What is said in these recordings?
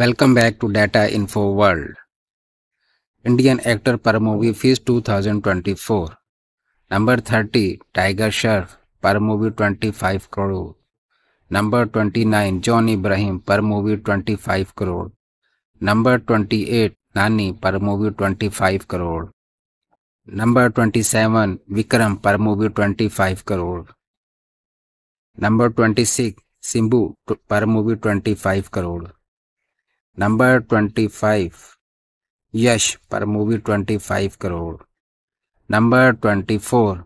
Welcome back to Data Info World. Indian actor per movie fees 2024. Number 30 Tiger Shroff per movie 25 crore. Number 29 John Ibrahim per movie 25 crore. Number 28 Nani per movie 25 crore. Number 27 Vikram per movie 25 crore. Number 26 Simbu per movie 25 crore. Number twenty five Yash पर movie twenty five crore number twenty four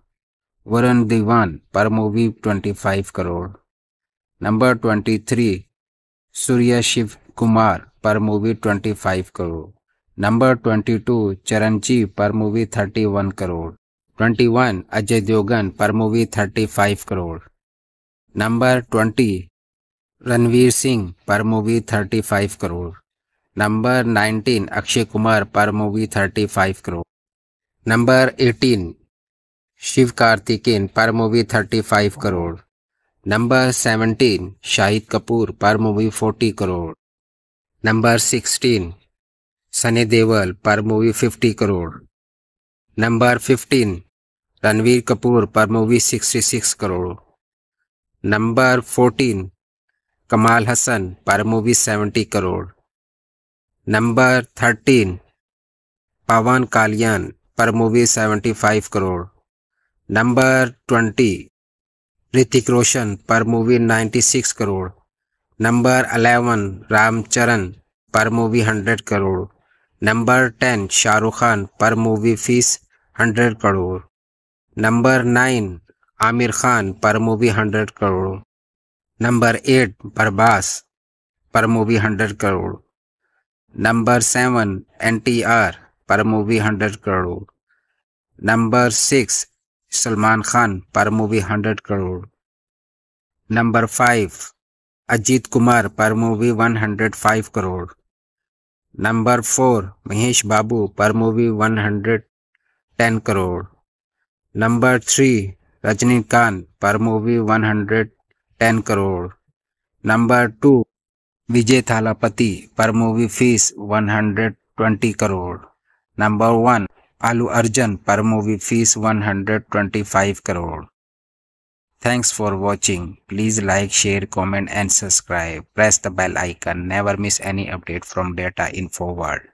Varun Dhawan पर movie twenty five crore number twenty three Suriya Shiva Kumar पर movie twenty five crore number twenty two Charanji पर movie thirty one crore twenty one Ajay Devgn पर movie thirty five crore number twenty Ranveer Singh पर movie thirty five crore number nineteen Akshay Kumar पर movie thirty five crore number eighteen Shiva Karthikeyan पर movie thirty five crore number seventeen Shahid Kapoor पर movie forty crore number sixteen Sunny Deol पर movie fifty crore number fifteen Ranveer Kapoor पर movie sixty six crore number fourteen Kamal Haasan पर movie seventy crore number thirteen Pawan Kalyan पर movie seventy five crore number twenty Hrithik Roshan पर movie ninety six crore number eleven Ramcharan पर movie hundred crore number ten Shahrukh Khan पर movie fees hundred crore number nine Aamir Khan पर movie hundred crore number eight Prabhas पर movie hundred crore number seven N T R पर movie hundred crore number six Salman Khan पर movie hundred crore number five Ajith Kumar पर movie one hundred five crore number four Mahesh Babu पर movie one hundred ten crore number three Rajinikanth पर movie one hundred ten crore number two विजय थालापति पर movie fees one hundred twenty crore number one Allu Arjun पर movie fees one hundred twenty five crore thanks for watching please like share comment and subscribe press the bell icon never miss any update from data in forward